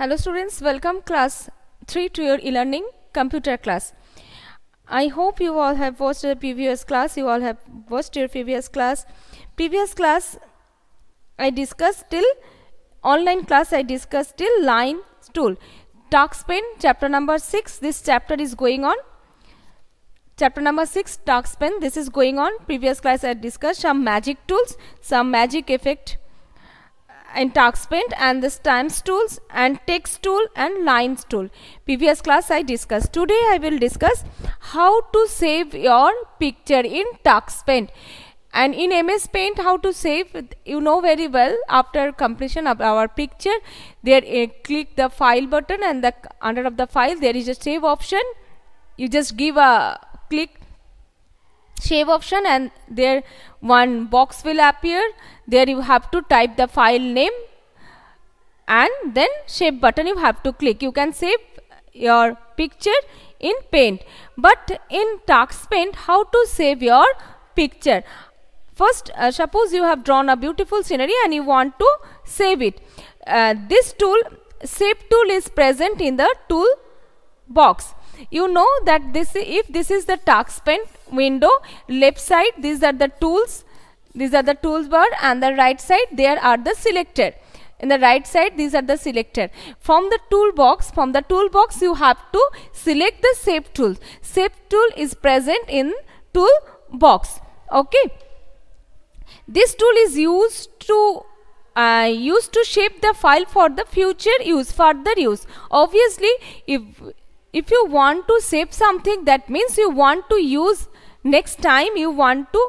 Hello students, welcome class 3 to your e-learning computer class. I hope you all have watched the previous class, you all have watched your previous class. Previous class I discussed till, online class I discussed till line tool. Taskpen chapter number 6, this chapter is going on. Chapter number 6 Taskpen, this is going on. Previous class I discussed some magic tools, some magic effect in TaskPaint and this times tools and text tool and lines tool. Previous class I discussed. Today I will discuss how to save your picture in TaskPaint. And in MS Paint how to save you know very well after completion of our picture there uh, click the file button and the under of the file there is a save option you just give a click save option and there one box will appear there you have to type the file name and then save button you have to click you can save your picture in paint but in tax paint how to save your picture first uh, suppose you have drawn a beautiful scenery and you want to save it uh, this tool save tool is present in the tool box you know that this if this is the tax paint window left side these are the tools these are the tools bar and the right side there are the selected in the right side these are the selected from the toolbox from the toolbox you have to select the shape tool shape tool is present in toolbox okay this tool is used to uh, used to shape the file for the future use further use obviously if if you want to save something that means you want to use next time you want to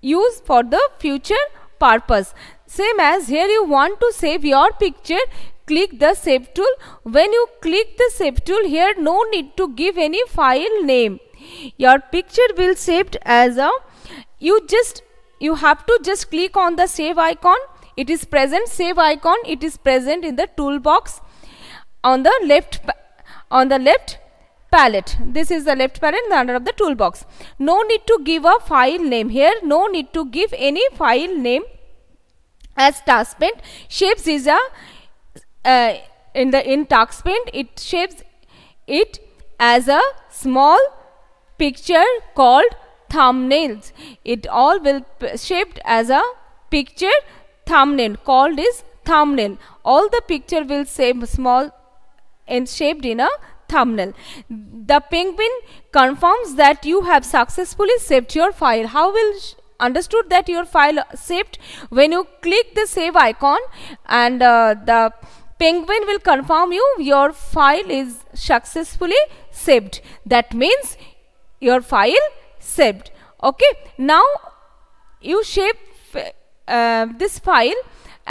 use for the future purpose same as here you want to save your picture click the save tool when you click the save tool here no need to give any file name your picture will saved as a you just you have to just click on the save icon it is present save icon it is present in the toolbox on the left on the left palette. This is the left palette the under of the toolbox. No need to give a file name here. No need to give any file name as task paint. Shapes is a uh, in the in task paint it shapes it as a small picture called thumbnails. It all will shaped as a picture thumbnail called is thumbnail. All the picture will save small and shaped in a thumbnail. The penguin confirms that you have successfully saved your file. How will understood that your file saved? When you click the save icon and uh, the penguin will confirm you your file is successfully saved. That means your file saved. Okay. Now you save uh, this file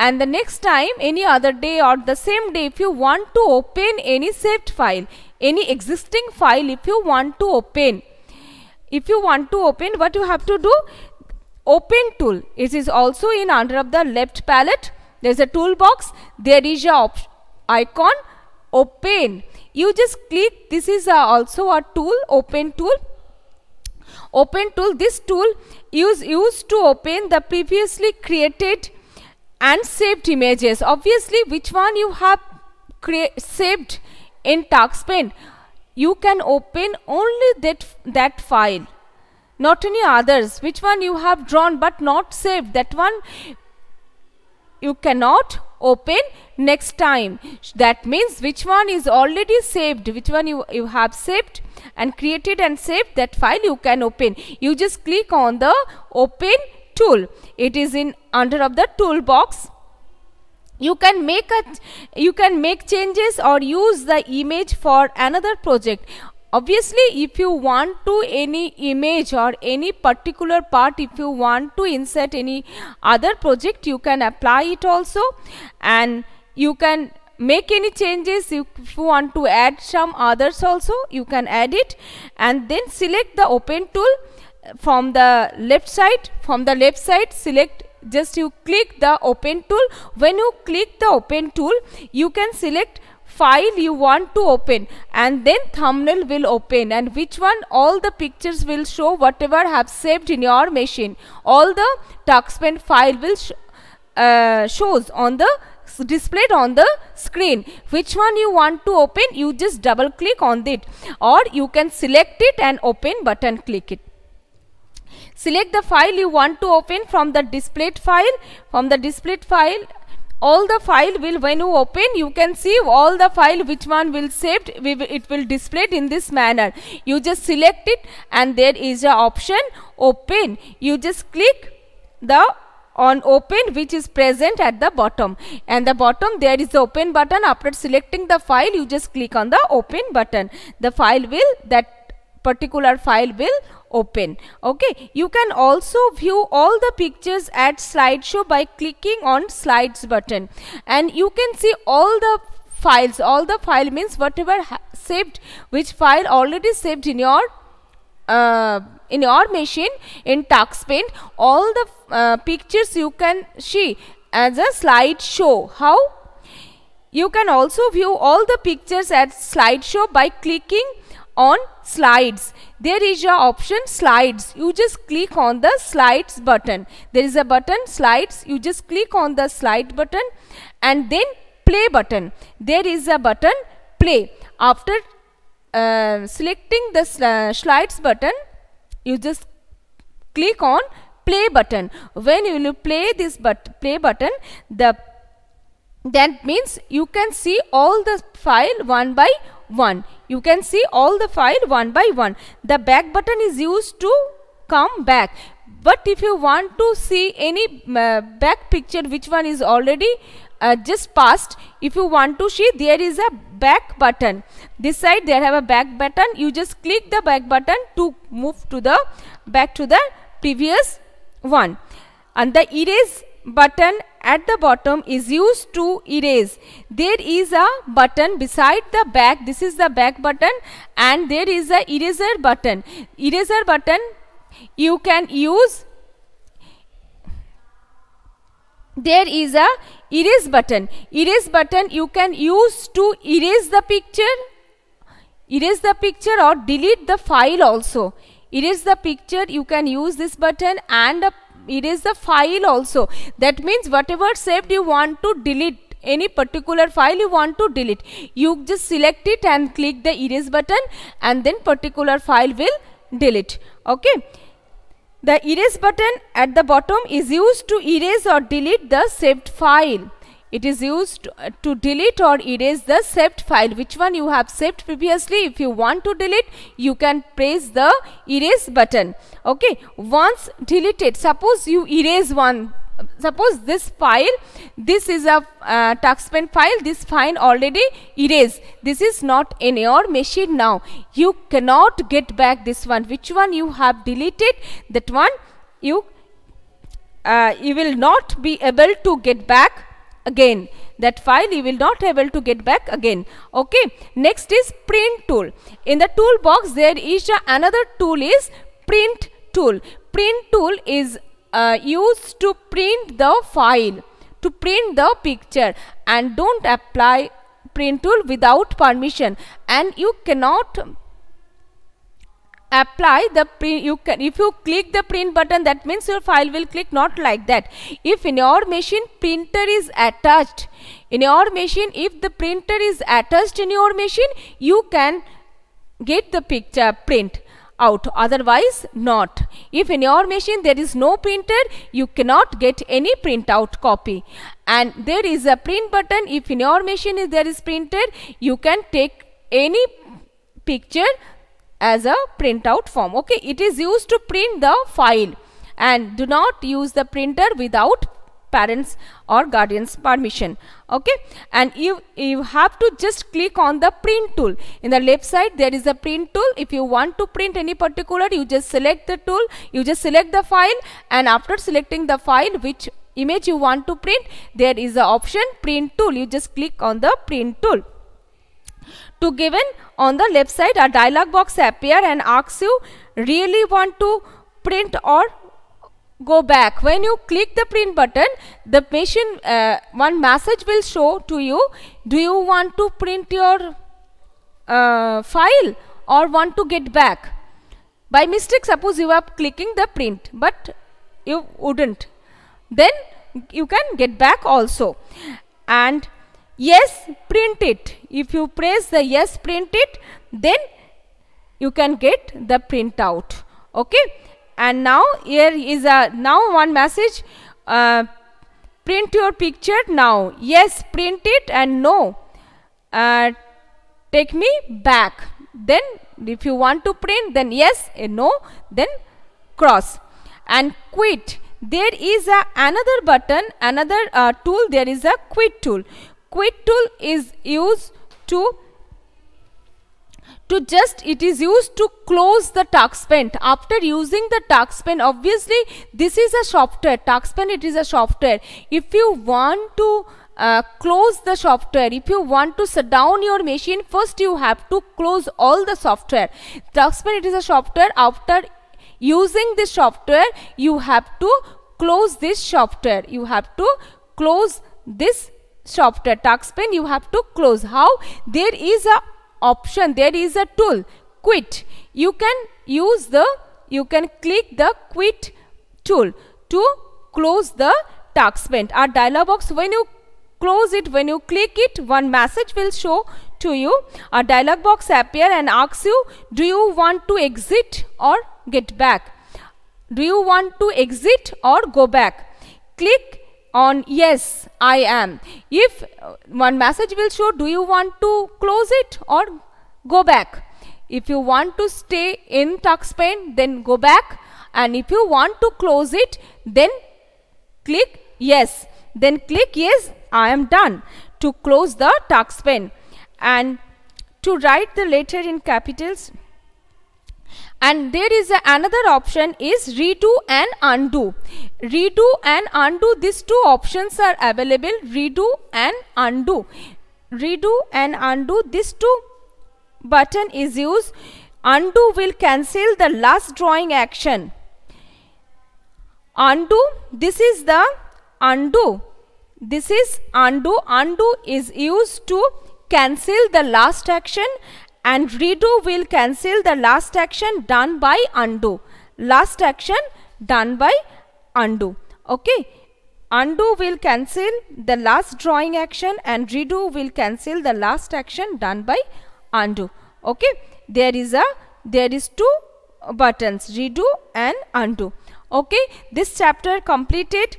and the next time any other day or the same day if you want to open any saved file any existing file if you want to open if you want to open what you have to do open tool it is also in under of the left palette there is a toolbox there is a icon open you just click this is a, uh, also a tool open tool open tool this tool is used to open the previously created and saved images. Obviously, which one you have saved in TaskPane, you can open only that, that file, not any others. Which one you have drawn but not saved, that one you cannot open next time. That means which one is already saved, which one you, you have saved and created and saved that file you can open. You just click on the open tool it is in under of the toolbox you can make a you can make changes or use the image for another project obviously if you want to any image or any particular part if you want to insert any other project you can apply it also and you can make any changes if you want to add some others also you can add it and then select the open tool from the left side from the left side select just you click the open tool when you click the open tool you can select file you want to open and then thumbnail will open and which one all the pictures will show whatever have saved in your machine all the tuxpend file will sh uh, shows on the displayed on the screen which one you want to open you just double click on it or you can select it and open button click it select the file you want to open from the displayed file from the displayed file all the file will when you open you can see all the file which one will saved it will displayed in this manner you just select it and there is a option open you just click the on open which is present at the bottom and the bottom there is the open button after selecting the file you just click on the open button the file will that particular file will open okay you can also view all the pictures at slideshow by clicking on slides button and you can see all the files all the file means whatever saved which file already saved in your uh, in your machine in paint all the uh, pictures you can see as a slideshow how you can also view all the pictures at slideshow by clicking on slides there is your option slides you just click on the slides button there is a button slides you just click on the slide button and then play button there is a button play after uh, selecting the uh, slides button you just click on play button when you will play this but play button the that means you can see all the file one by one. You can see all the file one by one. The back button is used to come back. But if you want to see any uh, back picture which one is already uh, just past if you want to see there is a back button this side there have a back button you just click the back button to move to the back to the previous one and the erase button at the bottom is used to erase. There is a button beside the back. This is the back button and there is a eraser button. Eraser button you can use. There is a erase button. Erase button you can use to erase the picture. Erase the picture or delete the file also. Erase the picture you can use this button and a it is the file also that means whatever saved you want to delete any particular file you want to delete you just select it and click the erase button and then particular file will delete okay the erase button at the bottom is used to erase or delete the saved file it is used uh, to delete or erase the saved file. Which one you have saved previously. If you want to delete, you can press the erase button. Okay. Once deleted, suppose you erase one suppose this file this is a uh, taxpen file this file already erased this is not in your machine now you cannot get back this one which one you have deleted that one you uh, you will not be able to get back again that file you will not able to get back again okay next is print tool in the toolbox there is a, another tool is print tool print tool is uh, used to print the file to print the picture and don't apply print tool without permission and you cannot apply the print you can if you click the print button that means your file will click not like that if in your machine printer is attached in your machine if the printer is attached in your machine you can get the picture print out otherwise not if in your machine there is no printer you cannot get any printout copy and there is a print button if in your machine there is printer you can take any picture as a printout form okay it is used to print the file and do not use the printer without parents or guardians permission okay and you you have to just click on the print tool in the left side there is a print tool if you want to print any particular you just select the tool you just select the file and after selecting the file which image you want to print there is a option print tool you just click on the print tool to given on the left side a dialog box appear and asks you really want to print or go back. When you click the print button the machine uh, one message will show to you do you want to print your uh, file or want to get back. By mistake suppose you are clicking the print but you wouldn't. Then you can get back also and yes print it if you press the yes print it then you can get the printout okay and now here is a now one message uh, print your picture now yes print it and no uh, take me back then if you want to print then yes and eh, no then cross and quit there is a another button another uh, tool there is a quit tool quit tool is used to to just it is used to close the pen after using the pen obviously this is a software pen it is a software if you want to uh, close the software if you want to shut down your machine first you have to close all the software pen it is a software after using this software you have to close this software you have to close this software taskpan you have to close how there is a option there is a tool quit you can use the you can click the quit tool to close the taskpan A dialog box when you close it when you click it one message will show to you a dialog box appear and asks you do you want to exit or get back do you want to exit or go back click on yes I am if one message will show do you want to close it or go back if you want to stay in tux pain then go back and if you want to close it then click yes then click yes I am done to close the tux pain and to write the letter in capitals and there is a, another option is redo and undo redo and undo these two options are available redo and undo redo and undo these two button is used undo will cancel the last drawing action undo this is the undo this is undo undo is used to cancel the last action and redo will cancel the last action done by undo. Last action done by undo. Okay. Undo will cancel the last drawing action and redo will cancel the last action done by undo. Okay. There is a, there is two buttons redo and undo. Okay. This chapter completed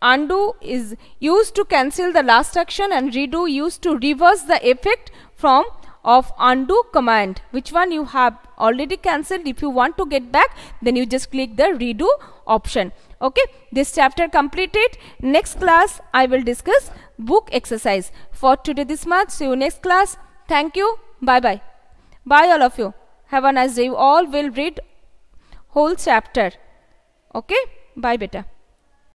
undo is used to cancel the last action and redo used to reverse the effect from of undo command which one you have already cancelled if you want to get back then you just click the redo option okay this chapter completed next class i will discuss book exercise for today this much see you next class thank you bye bye bye all of you have a nice day you all will read whole chapter okay bye beta